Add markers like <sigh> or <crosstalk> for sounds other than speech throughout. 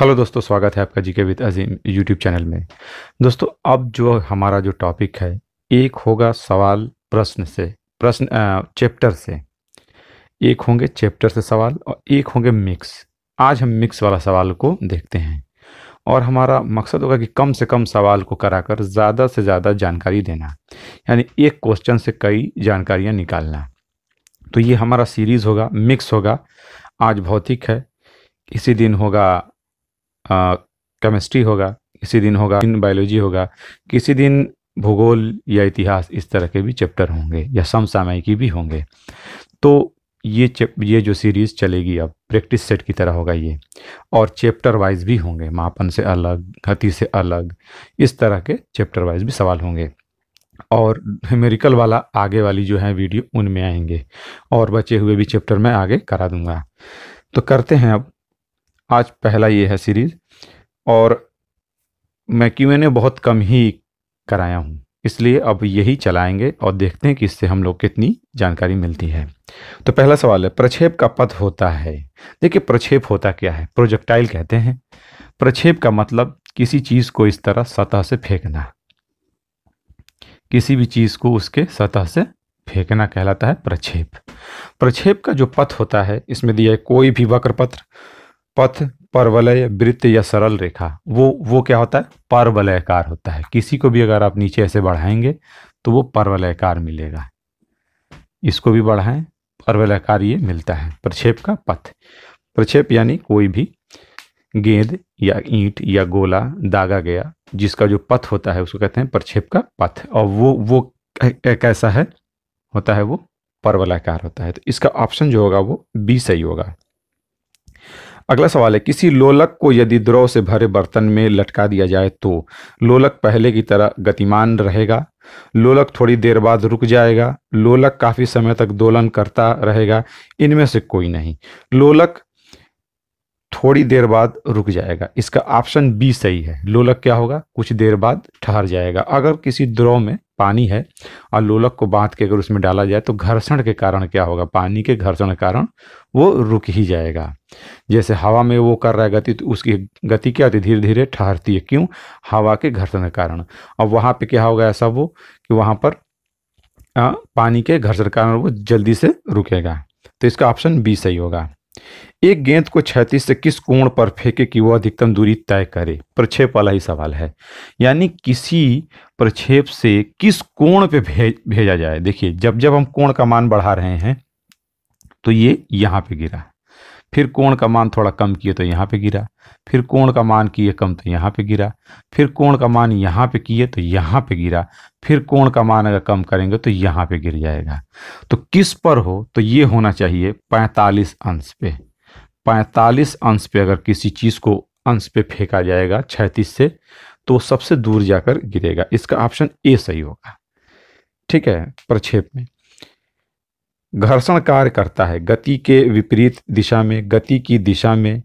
hello दोस्तों स्वागत है आपका GK with Azeem YouTube channel में दोस्तों अब जो हमारा जो टॉपिक है एक होगा सवाल प्रश्न से प्रश्न चैप्टर से एक होंगे चैप्टर से सवाल और एक होंगे मिक्स आज हम मिक्स वाला सवाल को देखते हैं और हमारा मकसद होगा कि कम से कम सवाल को कराकर ज़्यादा से ज़्यादा जानकारी देना यानी एक क्वेश्चन से कई जानकारियाँ निकालना तो ये हमारा सीरीज़ होगा मिक्स होगा आज भौतिक है इसी दिन होगा केमिस्ट्री होगा किसी दिन होगा दिन बायोलॉजी होगा किसी दिन भूगोल या इतिहास इस तरह के भी चैप्टर होंगे या समसामयिकी भी होंगे तो ये ये जो सीरीज़ चलेगी अब प्रैक्टिस सेट की तरह होगा ये और चैप्टर वाइज भी होंगे मापन से अलग गति से अलग इस तरह के चैप्टर वाइज भी सवाल होंगे और ह्यूमेरिकल वाला आगे वाली जो है वीडियो उनमें आएंगे और बचे हुए भी चैप्टर मैं आगे करा दूंगा तो करते हैं अब आज पहला ये है सीरीज़ और मैं क्यू एन ए बहुत कम ही कराया हूँ इसलिए अब यही चलाएंगे और देखते हैं कि इससे हम लोग कितनी जानकारी मिलती है तो पहला सवाल है प्रक्षेप का पथ होता है देखिए प्रक्षेप होता क्या है प्रोजेक्टाइल कहते हैं प्रक्षेप का मतलब किसी चीज़ को इस तरह सतह से फेंकना किसी भी चीज़ को उसके सतह से फेंकना कहलाता है प्रक्षेप प्रक्षेप का जो पथ होता है इसमें दिया है कोई भी वक्र पत्र पथ परवलय वृत्त या सरल रेखा वो वो क्या होता है परवलयकार होता है किसी को भी अगर आप नीचे ऐसे बढ़ाएंगे तो वो परवलयकार मिलेगा इसको भी बढ़ाएं परवलयकार ये मिलता है प्रक्षेप का पथ प्रक्षेप यानी कोई भी गेंद या ईंट या गोला दागा गया जिसका जो पथ होता है उसको कहते हैं प्रक्षेप का पथ और वो वो कैसा है होता है वो परवलाकार होता है तो इसका ऑप्शन जो होगा वो बी सही होगा अगला सवाल है किसी लोलक को यदि द्रव से भरे बर्तन में लटका दिया जाए तो लोलक पहले की तरह गतिमान रहेगा लोलक थोड़ी देर बाद रुक जाएगा लोलक काफ़ी समय तक दोलन करता रहेगा इनमें से कोई नहीं लोलक थोड़ी देर बाद रुक जाएगा इसका ऑप्शन बी सही है लोलक क्या होगा कुछ देर बाद ठहर जाएगा अगर किसी द्रव में पानी है और लोलक को बांध के अगर उसमें डाला जाए तो घर्षण के कारण क्या होगा पानी के घर्षण के कारण वो रुक ही जाएगा जैसे हवा में वो कर रहा है गति तो उसकी गति क्या होती है धीरे धीरे ठहरती है क्यों हवा के घर्षण के कारण और वहाँ पे क्या होगा ऐसा वो कि वहाँ पर आ, पानी के घर्षण के कारण वो जल्दी से रुकेगा तो इसका ऑप्शन बी सही होगा एक गेंद को क्षैतिज से किस कोण पर फेंके कि वह अधिकतम दूरी तय करे प्रक्षेप वाला ही सवाल है यानी किसी प्रक्षेप से किस कोण पे भेज भेजा जाए देखिए जब जब हम कोण का मान बढ़ा रहे हैं तो ये यहाँ पे गिरा फिर कोण का मान थोड़ा कम किए तो यहाँ पे गिरा फिर कोण का मान किए कम तो यहाँ पे गिरा फिर कोण का मान यहाँ पे किए तो यहाँ पे गिरा फिर कोण का मान अगर कम करेंगे तो यहाँ पे गिर जाएगा तो किस पर हो तो ये होना चाहिए 45 अंश पे 45 अंश पे अगर किसी चीज़ को अंश पे फेंका जाएगा 36 से तो सबसे दूर जाकर गिरेगा इसका ऑप्शन ए सही होगा ठीक है प्रक्षेप में घर्षण कार्य करता है गति के विपरीत दिशा में गति की दिशा में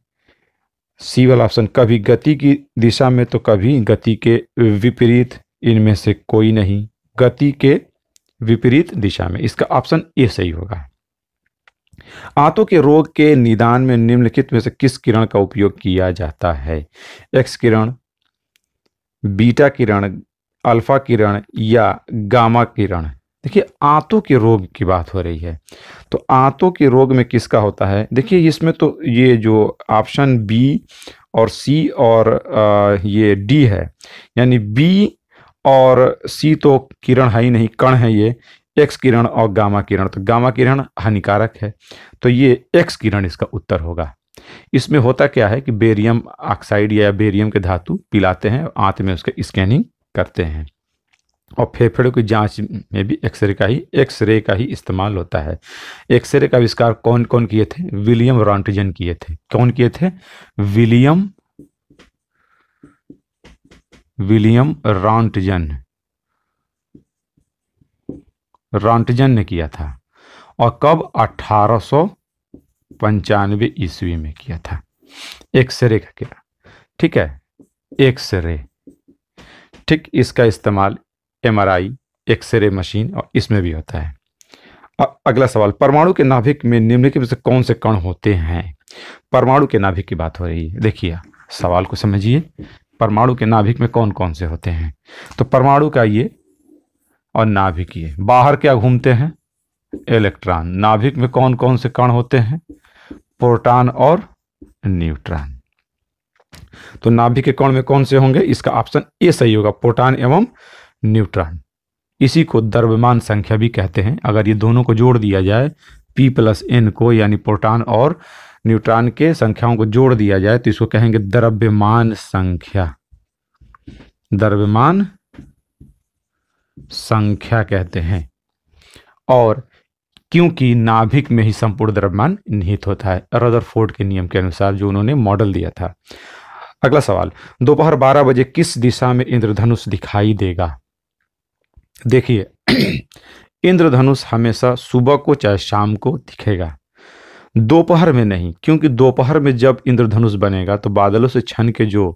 सी वाला ऑप्शन कभी गति की दिशा में तो कभी गति के विपरीत इनमें से कोई नहीं गति के विपरीत दिशा में इसका ऑप्शन ए सही होगा आंतों के रोग के निदान में निम्नलिखित में से किस किरण का उपयोग किया जाता है एक्स किरण बीटा किरण अल्फा किरण या गामा किरण देखिए आंतों के रोग की बात हो रही है तो आंतों के रोग में किसका होता है देखिए इसमें तो ये जो ऑप्शन बी और सी और ये डी है यानी बी और सी तो किरण है ही नहीं कण है ये एक्स किरण और गामा किरण तो गामा किरण हानिकारक है तो ये एक्स किरण इसका उत्तर होगा इसमें होता क्या है कि बेरियम ऑक्साइड या बेरियम के धातु पिलाते हैं आंत में उसके स्कैनिंग करते हैं और फेफड़ों की जांच में भी एक्सरे का ही एक्सरे का ही इस्तेमाल होता है एक्सरे का आविष्कार कौन कौन किए थे विलियम रॉन्टिजन किए थे कौन किए थे विलियम विलियम रॉन्टिजन रॉन्टिजन ने किया था और कब अठारह पंचानवे ईस्वी में किया था एक्सरे का किया ठीक है एक्सरे ठीक इसका इस्तेमाल एमआरआई एक्सरे मशीन और इसमें भी होता है अगला सवाल परमाणु के नाभिक में निम्नलिखित में से कौन से कण होते हैं परमाणु के नाभिक की बात हो रही है देखिए सवाल को समझिए परमाणु के नाभिक में कौन कौन से होते हैं तो परमाणु का ये और नाभिक ये बाहर क्या घूमते हैं इलेक्ट्रॉन नाभिक में कौन कौन से कण होते हैं प्रोटॉन और न्यूट्रॉन तो नाभिक के कोण में कौन से होंगे इसका ऑप्शन ए सही होगा प्रोटॉन एवं न्यूट्रॉन इसी को द्रव्यमान संख्या भी कहते हैं अगर ये दोनों को जोड़ दिया जाए पी प्लस एन को यानी प्रोटॉन और न्यूट्रॉन के संख्याओं को जोड़ दिया जाए तो इसको कहेंगे द्रव्यमान संख्या द्रव्यमान संख्या कहते हैं और क्योंकि नाभिक में ही संपूर्ण द्रव्यमान निहित होता है रदरफोर्ड के नियम के अनुसार जो उन्होंने मॉडल दिया था अगला सवाल दोपहर बारह बजे किस दिशा में इंद्रधनुष दिखाई देगा देखिए <clears throat> इंद्रधनुष हमेशा सुबह को चाहे शाम को दिखेगा दोपहर में नहीं क्योंकि दोपहर में जब इंद्रधनुष बनेगा तो बादलों से छन के जो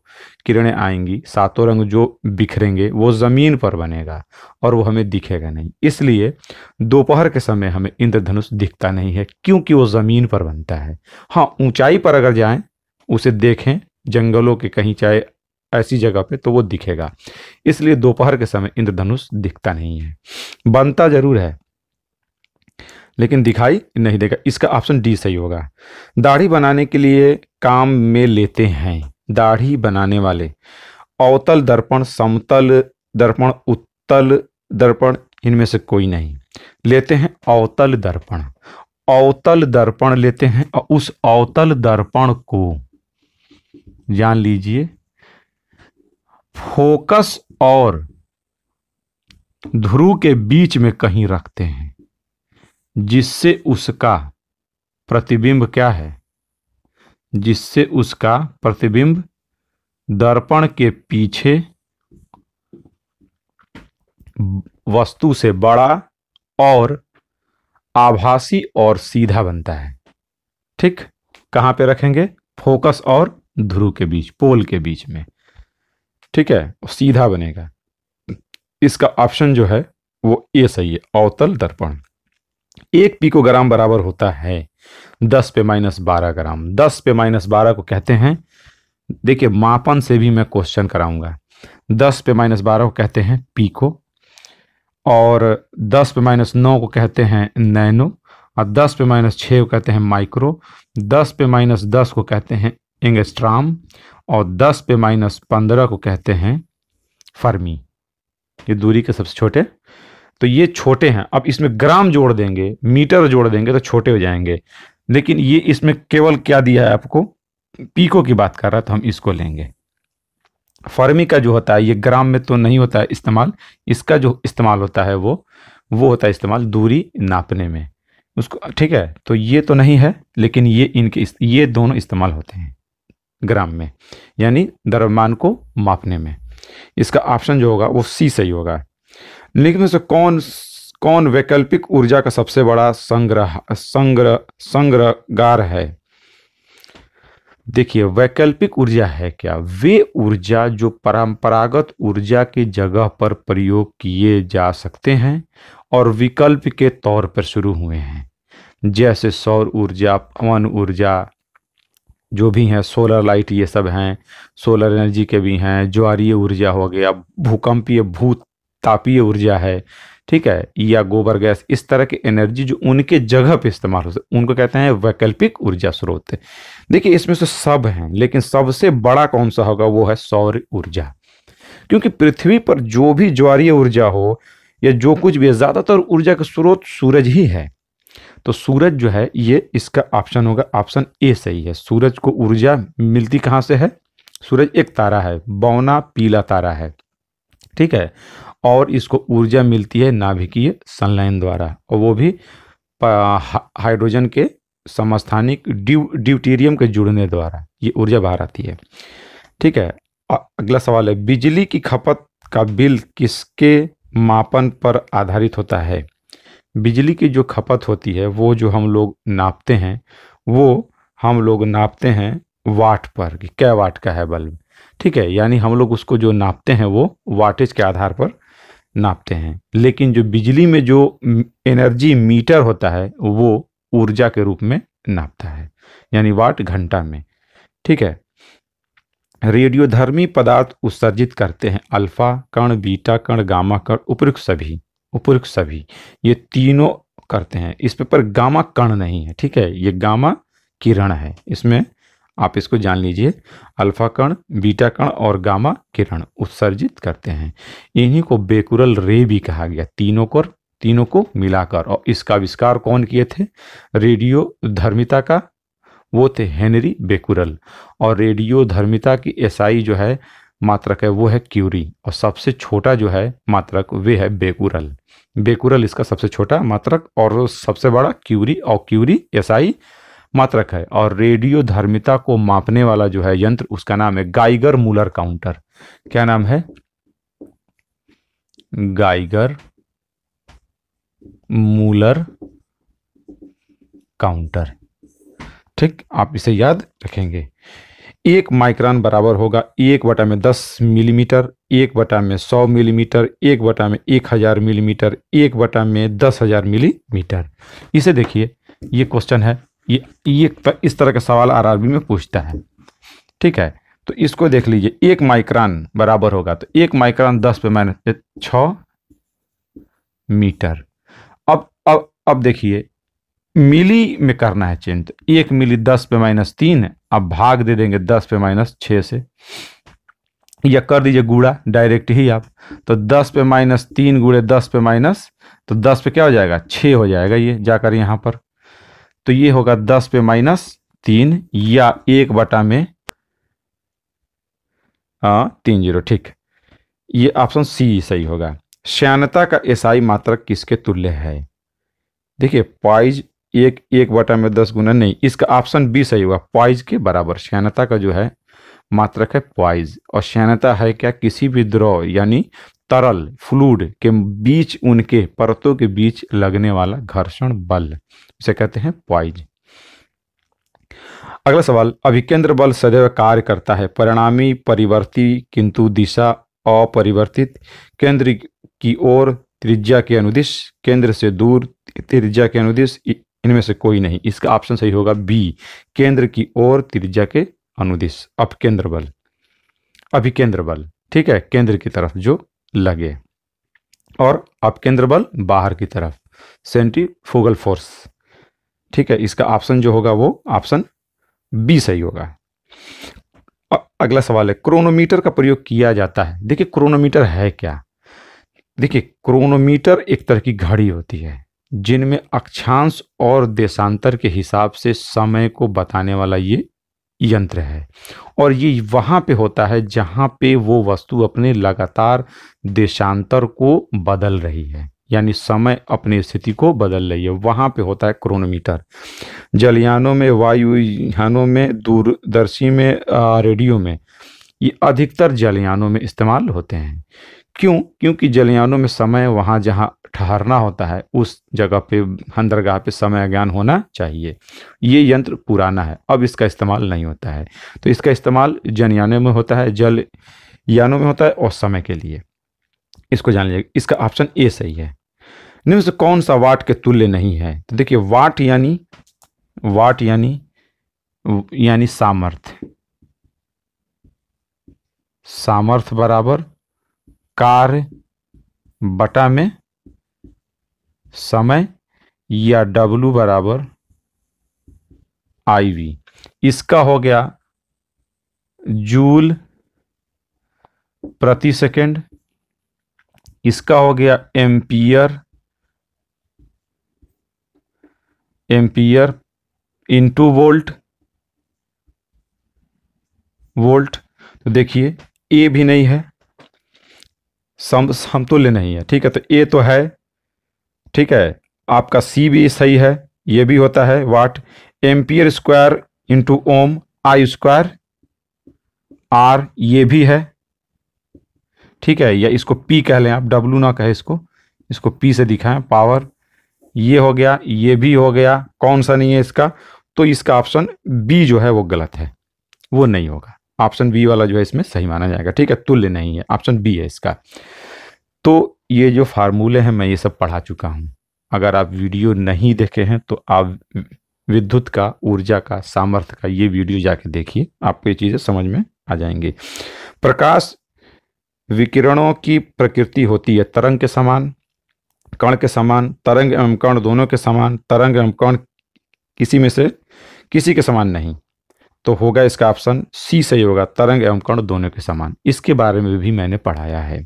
किरणें आएंगी सातों रंग जो बिखरेंगे वो ज़मीन पर बनेगा और वो हमें दिखेगा नहीं इसलिए दोपहर के समय हमें इंद्रधनुष दिखता नहीं है क्योंकि वो ज़मीन पर बनता है हाँ ऊंचाई पर अगर जाएं उसे देखें जंगलों के कहीं चाहे ऐसी जगह पे तो वो दिखेगा इसलिए दोपहर के समय इंद्रधनुष दिखता नहीं है बनता जरूर है लेकिन दिखाई नहीं देगा इसका ऑप्शन डी सही होगा दाढ़ी बनाने के लिए काम में लेते हैं दाढ़ी बनाने वाले अवतल दर्पण समतल दर्पण उत्तल दर्पण इनमें से कोई नहीं लेते हैं अवतल दर्पण अवतल दर्पण लेते हैं और उस अवतल दर्पण को जान लीजिए फोकस और ध्रुव के बीच में कहीं रखते हैं जिससे उसका प्रतिबिंब क्या है जिससे उसका प्रतिबिंब दर्पण के पीछे वस्तु से बड़ा और आभासी और सीधा बनता है ठीक कहाँ पे रखेंगे फोकस और ध्रुव के बीच पोल के बीच में ठीक है सीधा बनेगा इसका ऑप्शन जो है वो ये सही है अवतल दर्पण एक पिकोग्राम बराबर होता है दस पे माइनस बारह ग्राम दस पे माइनस बारह को कहते हैं देखिए मापन से भी मैं क्वेश्चन कराऊंगा दस पे माइनस बारह को कहते हैं पीको और दस पे माइनस नौ को कहते हैं नैनो और दस पे माइनस छः को कहते हैं माइक्रो दस पे माइनस दस को कहते हैं एंगस्ट्राम और दस पे माइनस पंद्रह को कहते हैं फर्मी ये दूरी के सबसे छोटे तो ये छोटे हैं अब इसमें ग्राम जोड़ देंगे मीटर जोड़ देंगे तो छोटे हो जाएंगे लेकिन ये इसमें केवल क्या दिया है आपको पीको की बात कर रहा है तो हम इसको लेंगे फर्मी का जो होता है ये ग्राम में तो नहीं होता है इस्तेमाल इसका जो इस्तेमाल होता है वो वो होता है इस्तेमाल दूरी नापने में उसको ठीक है तो ये तो नहीं है लेकिन ये इनके ये दोनों इस्तेमाल होते हैं ग्राम में यानी द्रव्यमान को मापने में इसका ऑप्शन जो होगा वो सी सही होगा निम्न में से कौन कौन वैकल्पिक ऊर्जा का सबसे बड़ा संग्रह संग्रह संग्रहगार है देखिए वैकल्पिक ऊर्जा है क्या वे ऊर्जा जो परंपरागत ऊर्जा की जगह पर प्रयोग किए जा सकते हैं और विकल्प के तौर पर शुरू हुए हैं जैसे सौर ऊर्जा पवन ऊर्जा जो भी हैं सोलर लाइट ये सब हैं सोलर एनर्जी के भी हैं ज्वारीय ऊर्जा हो गया भूकंपीय भूत तापीय ऊर्जा है ठीक है या गोबर गैस इस तरह की एनर्जी जो उनके जगह पे इस्तेमाल हो सकते उनको कहते हैं वैकल्पिक ऊर्जा स्रोत देखिए इसमें से सब हैं लेकिन सबसे बड़ा कौन सा होगा वो है सौर ऊर्जा क्योंकि पृथ्वी पर जो भी ज्वारीय ऊर्जा हो या जो कुछ भी ज़्यादातर ऊर्जा का स्रोत सूरज ही है तो सूरज जो है ये इसका ऑप्शन होगा ऑप्शन ए सही है सूरज को ऊर्जा मिलती कहाँ से है सूरज एक तारा है बौना पीला तारा है ठीक है और इसको ऊर्जा मिलती है नाभिकीय संलयन द्वारा और वो भी हाइड्रोजन के समस्थानिक ड्यू ड्यूटीरियम के जुड़ने द्वारा ये ऊर्जा बाहर आती है ठीक है अगला सवाल है बिजली की खपत का बिल किसके मापन पर आधारित होता है बिजली की जो खपत होती है वो जो हम लोग नापते हैं वो हम लोग नापते हैं वाट पर कि क्या वाट का है बल्ब ठीक है यानी हम लोग उसको जो नापते हैं वो वाटेज के आधार पर नापते हैं लेकिन जो बिजली में जो एनर्जी मीटर होता है वो ऊर्जा के रूप में नापता है यानी वाट घंटा में ठीक है रेडियोधर्मी पदार्थ उत्सर्जित करते हैं अल्फा कण बीटा कण गामा कण उपरुक्त सभी उपरुक्त सभी ये तीनों करते हैं इस पेपर गामा कण नहीं है ठीक है ये गामा किरण है इसमें आप इसको जान लीजिए अल्फा कण बीटा कण और गामा किरण उत्सर्जित करते हैं इन्हीं को बेकुरल रे भी कहा गया तीनों को तीनों को मिलाकर और इसका आविष्कार कौन किए थे रेडियो धर्मिता का वो थे हेनरी बेकुरल और रेडियो धर्मिता की एसआई जो है मात्रक है वो है क्यूरी और सबसे छोटा जो है मात्रक वे है बेकुरल बेकुरल इसका सबसे छोटा मात्रक और सबसे बड़ा क्यूरी और क्यूरी एसआई मात्रक है और रेडियो धर्मिता को मापने वाला जो है यंत्र उसका नाम है गाइगर मूलर काउंटर क्या नाम है गाइगर मूलर काउंटर ठीक आप इसे याद रखेंगे एक माइक्रॉन बराबर होगा एक बटा में दस मिलीमीटर एक बटा में सौ मिलीमीटर एक बटा में एक हज़ार मिलीमीटर एक बटा में दस हज़ार मिलीमीटर इसे देखिए ये क्वेश्चन है ये ये इस तरह का सवाल आरआरबी में पूछता है ठीक है तो इसको देख लीजिए एक माइक्रान बराबर होगा तो एक माइक्रान दस पे माइनस छ मीटर अब अब अब देखिए मिली में करना है चेंज तो एक मिली दस पे माइनस तीन अब भाग दे देंगे दस पे माइनस छ से या कर दीजिए गुड़ा डायरेक्ट ही आप तो दस पे माइनस तीन गुड़े दस पे माइनस तो दस पे क्या हो जाएगा छ हो जाएगा ये जाकर यहां पर तो ये होगा दस पे माइनस तीन या एक बटा में आ, तीन जीरो ठीक ये ऑप्शन सी सही होगा श्यानता का एसआई मात्रक किसके तुल्य है देखिए पाइज एक एक बटा में दस गुना नहीं इसका ऑप्शन बी सही होगा पाइज के बराबर श्यानता का जो है मात्रक है पाइज और श्यानता है क्या किसी भी द्रव यानी तरल फ्लूड के बीच उनके परतों के बीच लगने वाला घर्षण बल इसे कहते हैं पॉइज अगला सवाल अभिकेंद्र बल सदैव कार्य करता है परिणामी परिवर्ती किंतु दिशा अपरिवर्तित केंद्र की ओर त्रिज्या के अनुदिश केंद्र से दूर त्रिज्या के अनुदिश इनमें से कोई नहीं इसका ऑप्शन सही होगा बी केंद्र की ओर त्रिज्या के अनुदिश अपकेंद्र बल अभिकेंद्र बल ठीक है केंद्र की तरफ जो लगे और अपकेंद्र बल बाहर की तरफ सेंट्रीफुगल फोर्स ठीक है इसका ऑप्शन जो होगा वो ऑप्शन बी सही होगा अगला सवाल है क्रोनोमीटर का प्रयोग किया जाता है देखिए क्रोनोमीटर है क्या देखिए क्रोनोमीटर एक तरह की घड़ी होती है जिनमें अक्षांश और देशांतर के हिसाब से समय को बताने वाला ये यंत्र है और ये वहाँ पे होता है जहाँ पे वो वस्तु अपने लगातार देशांतर को बदल रही है यानी समय अपनी स्थिति को बदल रही है वहाँ पे होता है क्रोनोमीटर जलयानों में वायुयानों में दूरदर्शी में रेडियो में ये अधिकतर जलयानों में इस्तेमाल होते हैं क्यों क्योंकि जलयानों में समय वहाँ जहाँ ठहरना होता है उस जगह पे हंदरगाह पे समय ज्ञान होना चाहिए ये यंत्र पुराना है अब इसका इस्तेमाल नहीं होता है तो इसका इस्तेमाल जनयानों में होता है जल यानों में होता है और समय के लिए इसको जान लीजिए इसका ऑप्शन ए सही है निम्न से कौन सा वाट के तुल्य नहीं है तो देखिए वाट यानी वाट यानी यानी सामर्थ्य सामर्थ्य बराबर कार्य बटा में समय या W बराबर आई वी इसका हो गया जूल प्रति सेकंड इसका हो गया ampere ampere into volt volt तो देखिए ए भी नहीं है सम समतुल्य तो नहीं है ठीक है तो ए तो है ठीक है आपका सी भी सही है ये भी होता है watt ampere square into ohm I square R ये भी है ठीक है या इसको पी कह लें आप डब्लू ना कहे इसको इसको पी से दिखाएं पावर ये हो गया ये भी हो गया कौन सा नहीं है इसका तो इसका ऑप्शन बी जो है वो गलत है वो नहीं होगा ऑप्शन बी वाला जो है इसमें सही माना जाएगा ठीक है तुल्य नहीं है ऑप्शन बी है इसका तो ये जो फार्मूले हैं मैं ये सब पढ़ा चुका हूँ अगर आप वीडियो नहीं देखे हैं तो आप विद्युत का ऊर्जा का सामर्थ्य का ये वीडियो जाके देखिए आपको ये चीज़ें समझ में आ जाएंगी प्रकाश विकिरणों की प्रकृति होती है तरंग के समान कण के समान तरंग एवं कण दोनों के समान तरंग एवं कण किसी में से किसी के समान नहीं तो होगा इसका ऑप्शन सी सही होगा तरंग एवं कर्ण दोनों के समान इसके बारे में भी मैंने पढ़ाया है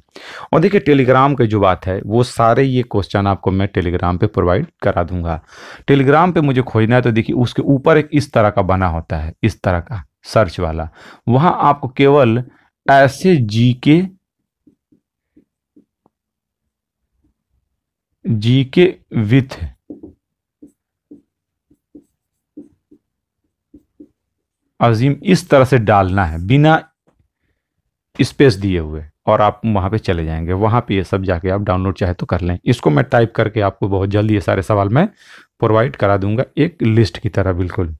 और देखिए टेलीग्राम की जो बात है वो सारे ये क्वेश्चन आपको मैं टेलीग्राम पे प्रोवाइड करा दूंगा टेलीग्राम पे मुझे खोजना है तो देखिए उसके ऊपर एक इस तरह का बना होता है इस तरह का सर्च वाला वहां आपको केवल ऐसे जी के जी के विथ अजीम इस तरह से डालना है बिना स्पेस दिए हुए और आप वहाँ पे चले जाएंगे वहाँ पे ये सब जाके आप डाउनलोड चाहे तो कर लें इसको मैं टाइप करके आपको बहुत जल्दी ये सारे सवाल मैं प्रोवाइड करा दूंगा एक लिस्ट की तरह बिल्कुल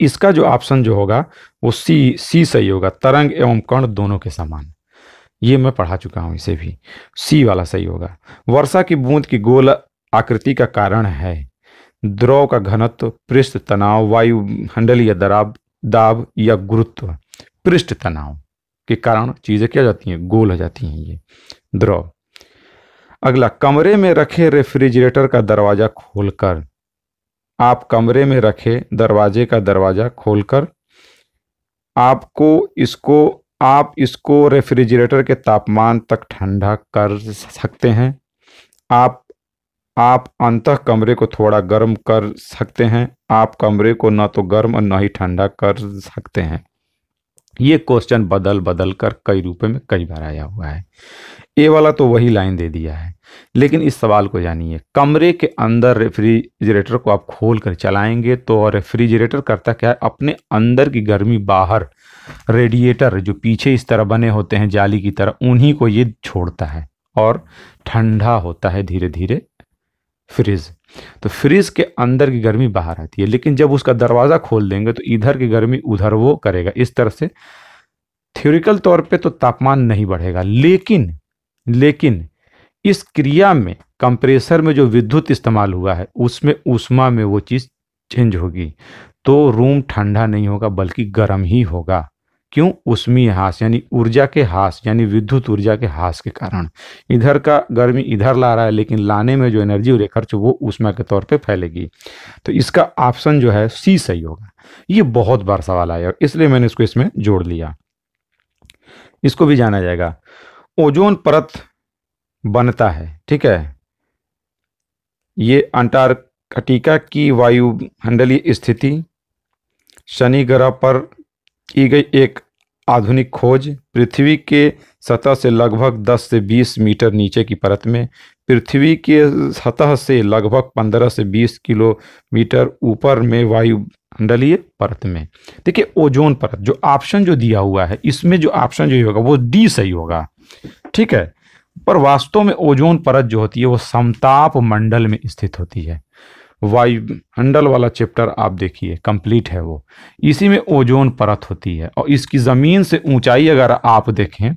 इसका जो ऑप्शन जो होगा वो सी सी सही होगा तरंग एवं कर्ण दोनों के समान ये मैं पढ़ा चुका हूँ इसे भी सी वाला सही होगा वर्षा की बूंद की गोल आकृति का कारण है द्रव का घनत्व पृष्ठ तनाव वायु हंडल या दराब दाब या गुरुत्व पृष्ठ तनाव के कारण चीज़ें क्या जाती हैं गोल हो जाती हैं ये द्रव अगला कमरे में रखे रेफ्रिजरेटर का दरवाज़ा खोलकर आप कमरे में रखे दरवाजे का दरवाज़ा खोलकर आपको इसको आप इसको रेफ्रिजरेटर के तापमान तक ठंडा कर सकते हैं आप आप अंत कमरे को थोड़ा गर्म कर सकते हैं आप कमरे को ना तो गर्म और ना ही ठंडा कर सकते हैं ये क्वेश्चन बदल बदल कर कई रूप में कई बार आया हुआ है ए वाला तो वही लाइन दे दिया है लेकिन इस सवाल को जानिए कमरे के अंदर रेफ्रिजरेटर को आप खोल कर चलाएंगे तो रेफ्रिजरेटर करता क्या है अपने अंदर की गर्मी बाहर रेडिएटर जो पीछे इस तरह बने होते हैं जाली की तरह उन्हीं को ये छोड़ता है और ठंडा होता है धीरे धीरे फ्रिज तो फ्रिज के अंदर की गर्मी बाहर आती है लेकिन जब उसका दरवाज़ा खोल देंगे तो इधर की गर्मी उधर वो करेगा इस तरह से थ्योरिकल तौर पे तो तापमान नहीं बढ़ेगा लेकिन लेकिन इस क्रिया में कंप्रेसर में जो विद्युत इस्तेमाल हुआ है उसमें उष्मा में वो चीज़ चेंज होगी तो रूम ठंडा नहीं होगा बल्कि गर्म ही होगा क्यों उष्मीय हास यानी ऊर्जा के हास यानी विद्युत ऊर्जा के हास के कारण इधर का गर्मी इधर ला रहा है लेकिन लाने में जो एनर्जी और खर्च वो उष्मा के तौर पे फैलेगी तो इसका ऑप्शन जो है सी सही होगा ये बहुत बार सवाल आया और इसलिए मैंने इसको इसमें जोड़ लिया इसको भी जाना जाएगा ओजोन परत बनता है ठीक है ये अंटार्कटिका की वायुमंडलीय स्थिति शनि ग्रह पर की गई एक आधुनिक खोज पृथ्वी के सतह से लगभग 10 से 20 मीटर नीचे की परत में पृथ्वी के सतह से लगभग 15 से 20 किलोमीटर ऊपर में वायु परत में देखिए ओजोन परत जो ऑप्शन जो दिया हुआ है इसमें जो ऑप्शन जो होगा वो डी सही होगा ठीक है पर वास्तव में ओजोन परत जो होती है वो समताप मंडल में स्थित होती है वायुमंडल वाला चैप्टर आप देखिए कंप्लीट है वो इसी में ओजोन परत होती है और इसकी ज़मीन से ऊंचाई अगर आप देखें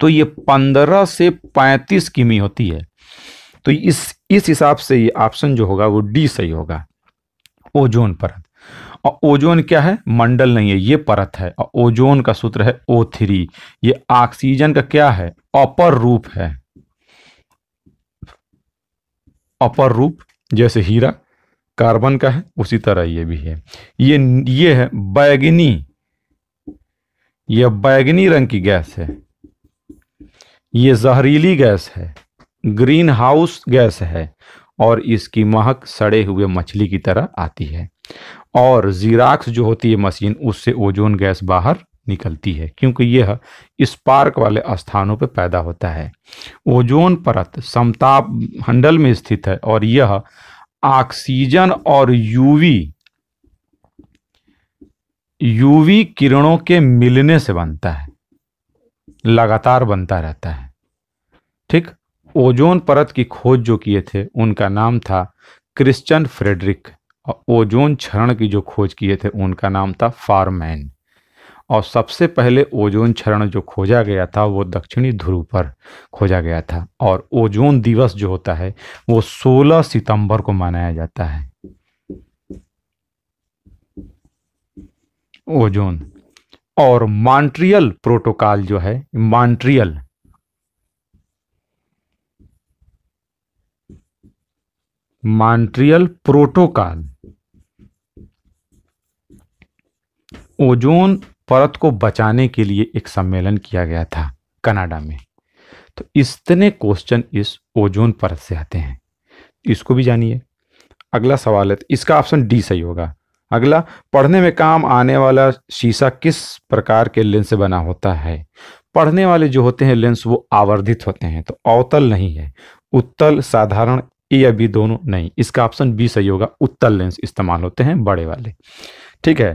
तो ये पंद्रह से पैंतीस किमी होती है तो इस इस हिसाब से ये ऑप्शन जो होगा वो डी सही होगा ओजोन परत और ओजोन क्या है मंडल नहीं है ये परत है और ओजोन का सूत्र है ओ थ्री ये ऑक्सीजन का क्या है अपर रूप है अपर रूप जैसे हीरा कार्बन का है उसी तरह ये भी है ये ये है बैगनी यह बैगनी रंग की गैस है ये जहरीली गैस है ग्रीन हाउस गैस है और इसकी महक सड़े हुए मछली की तरह आती है और जीराक्स जो होती है मशीन उससे ओजोन गैस बाहर निकलती है क्योंकि यह स्पार्क वाले स्थानों पर पैदा होता है ओजोन परत समताप हंडल में स्थित है और यह ऑक्सीजन और यूवी यूवी किरणों के मिलने से बनता है लगातार बनता रहता है ठीक ओजोन परत की खोज जो किए थे उनका नाम था क्रिश्चियन फ्रेडरिक और ओजोन क्षरण की जो खोज किए थे उनका नाम था फारमैन और सबसे पहले ओजोन क्षरण जो खोजा गया था वो दक्षिणी ध्रुव पर खोजा गया था और ओजोन दिवस जो होता है वो 16 सितंबर को मनाया जाता है ओजोन और मॉन्ट्रियल प्रोटोकॉल जो है मॉन्ट्रियल मॉन्ट्रियल प्रोटोकॉल ओजोन परत को बचाने के लिए एक सम्मेलन किया गया था कनाडा में तो इतने क्वेश्चन इस ओजोन परत से आते हैं इसको भी जानिए अगला सवाल है इसका ऑप्शन डी सही होगा अगला पढ़ने में काम आने वाला शीशा किस प्रकार के लेंस से बना होता है पढ़ने वाले जो होते हैं लेंस वो आवर्धित होते हैं तो अवतल नहीं है उत्तल साधारण ए या बी दोनों नहीं इसका ऑप्शन बी सही होगा उत्तल लेंस इस्तेमाल होते हैं बड़े वाले ठीक है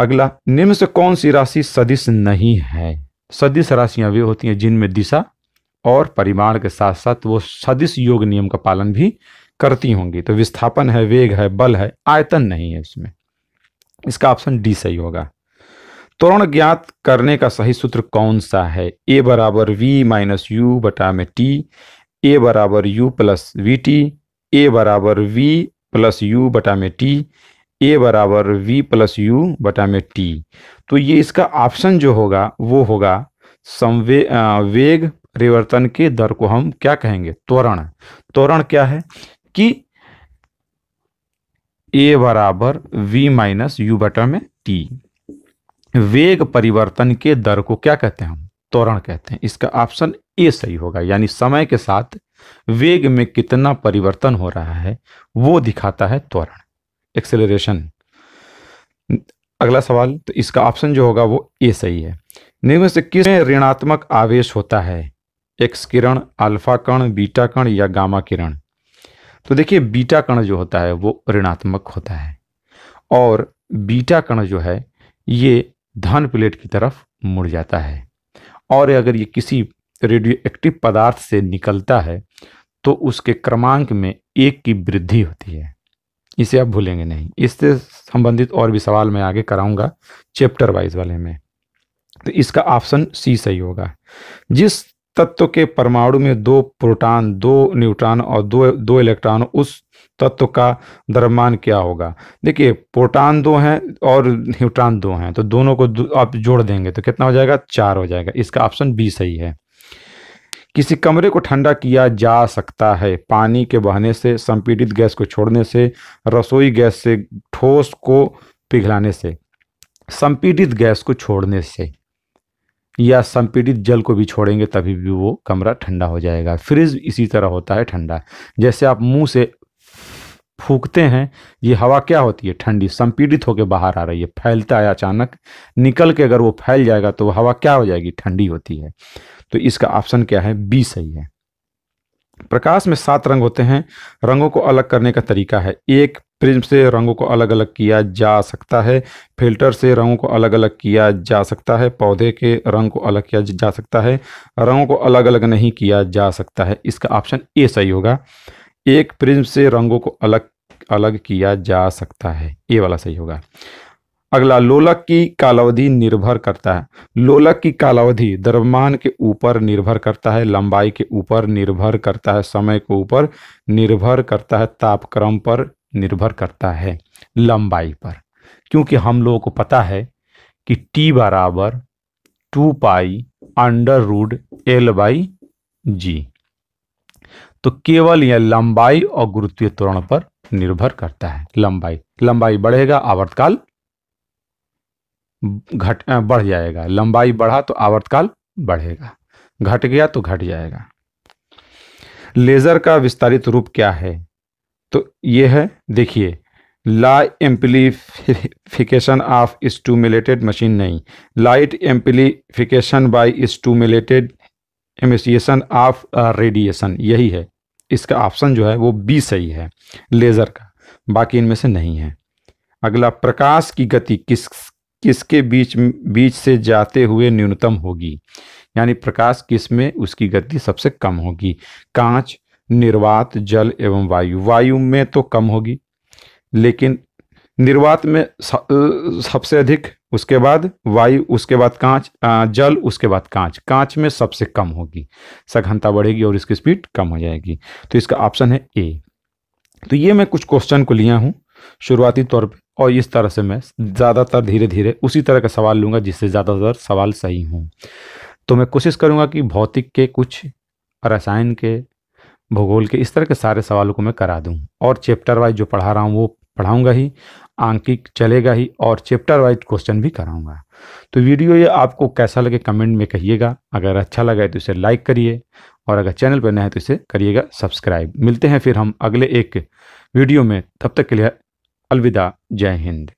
अगला निम्न से कौन सी राशि सदिश नहीं है सदिश राशियां वे होती हैं जिनमें दिशा और परिमाण के साथ साथ वो सदिश योग नियम का पालन भी करती होंगी तो विस्थापन है वेग है बल है आयतन नहीं है इसमें इसका ऑप्शन डी सही होगा त्वरण ज्ञात करने का सही सूत्र कौन सा है ए बराबर वी माइनस यू बटा में टी ए बराबर u plus v t a बराबर वी प्लस यू बटा में टी ए बराबर वी प्लस यू बटा में टी तो ये इसका ऑप्शन जो होगा वो होगा संवे वेग परिवर्तन के दर को हम क्या कहेंगे त्वरण त्वरण क्या है कि ए बराबर वी माइनस यू बटा में टी वेग परिवर्तन के दर को क्या कहते हैं हम त्वरण कहते हैं इसका ऑप्शन ए सही होगा यानी समय के साथ वेग में कितना परिवर्तन हो रहा है वो दिखाता है त्वरण एक्सेलरेशन अगला सवाल तो इसका ऑप्शन जो होगा वो ए सही है निम्न से किस में ऋणात्मक आवेश होता है एक्स किरण अल्फा कण बीटा कण या गामा किरण तो देखिए बीटा कण जो होता है वो ऋणात्मक होता है और बीटा कण जो है ये धन प्लेट की तरफ मुड़ जाता है और अगर ये किसी रेडियो एक्टिव पदार्थ से निकलता है तो उसके क्रमांक में एक की वृद्धि होती है इसे आप भूलेंगे नहीं इससे संबंधित और भी सवाल मैं आगे कराऊंगा चैप्टर वाइज वाले में तो इसका ऑप्शन सी सही होगा जिस तत्व के परमाणु में दो प्रोटॉन दो न्यूट्रॉन और दो दो इलेक्ट्रॉन उस तत्व का द्रव्यमान क्या होगा देखिए प्रोटॉन दो हैं और न्यूट्रॉन दो हैं तो दोनों को दो, आप जोड़ देंगे तो कितना हो जाएगा चार हो जाएगा इसका ऑप्शन बी सही है किसी कमरे को ठंडा किया जा सकता है पानी के बहने से संपीड़ित गैस को छोड़ने से रसोई गैस से ठोस को पिघलाने से संपीड़ित गैस को छोड़ने से या संपीड़ित जल को भी छोड़ेंगे तभी भी वो कमरा ठंडा हो जाएगा फ्रिज इसी तरह होता है ठंडा जैसे आप मुंह से फूकते हैं ये हवा क्या होती है ठंडी संपीड़ित होकर बाहर आ रही है फैलता है अचानक निकल के अगर वो फैल जाएगा तो हवा क्या हो जाएगी ठंडी होती है तो इसका ऑप्शन क्या है बी सही है प्रकाश में सात रंग होते हैं रंगों को अलग करने का तरीका है एक प्रिज्म से रंगों को अलग अलग किया जा सकता है फिल्टर से रंगों को अलग अलग किया जा सकता है पौधे के रंग को अलग किया जा सकता है रंगों को अलग अलग नहीं किया जा सकता है इसका ऑप्शन ए सही होगा एक प्रिज्म से रंगों को अलग अलग किया जा सकता है ये वाला सही होगा अगला लोलक की कालावधि निर्भर करता है लोलक की कालावधि द्रव्यमान के ऊपर निर्भर करता है लंबाई के ऊपर निर्भर करता है समय के ऊपर निर्भर करता है तापक्रम पर निर्भर करता है लंबाई पर क्योंकि हम लोगों को पता है कि टी बराबर two pi under root l by g तो केवल यह लंबाई और गुरुत्वीय त्वरण पर निर्भर करता है लंबाई लंबाई बढ़ेगा आवर्तकाल घट बढ़ जाएगा लंबाई बढ़ा तो आवर्तकाल बढ़ेगा घट गया तो घट जाएगा लेजर का विस्तारित रूप क्या है तो यह है देखिए ला एम्पलीफिकेशन ऑफ स्टूमुलेटेड मशीन नहीं light amplification by stimulated emission of radiation यही है इसका ऑप्शन जो है वो बी सही है लेज़र का बाकी इनमें से नहीं है अगला प्रकाश की गति किस किसके बीच बीच से जाते हुए न्यूनतम होगी यानी प्रकाश किस में उसकी गति सबसे कम होगी कांच निर्वात जल एवं वायु वायु में तो कम होगी लेकिन निर्वात में सबसे अधिक उसके बाद वायु उसके बाद कांच जल उसके बाद कांच कांच में सबसे कम होगी सघनता बढ़ेगी और इसकी स्पीड कम हो जाएगी तो इसका ऑप्शन है ए तो ये मैं कुछ क्वेश्चन को लिया हूँ शुरुआती तौर पर और इस तरह से मैं ज़्यादातर धीरे धीरे उसी तरह का सवाल लूँगा जिससे ज़्यादातर सवाल सही हों तो मैं कोशिश करूँगा कि भौतिक के कुछ रसायन के भूगोल के इस तरह के सारे सवालों को मैं करा दूँ और चैप्टर वाइज जो पढ़ा रहा हूँ वो पढ़ाऊँगा ही आंकिक चलेगा ही और चैप्टर वाइज क्वेश्चन भी कराऊंगा तो वीडियो ये आपको कैसा लगे कमेंट में कहिएगा अगर अच्छा लगा तो इसे लाइक करिए और अगर चैनल पर नया है तो इसे करिएगा सब्सक्राइब मिलते हैं फिर हम अगले एक वीडियो में तब तक के लिए अलविदा जय हिंद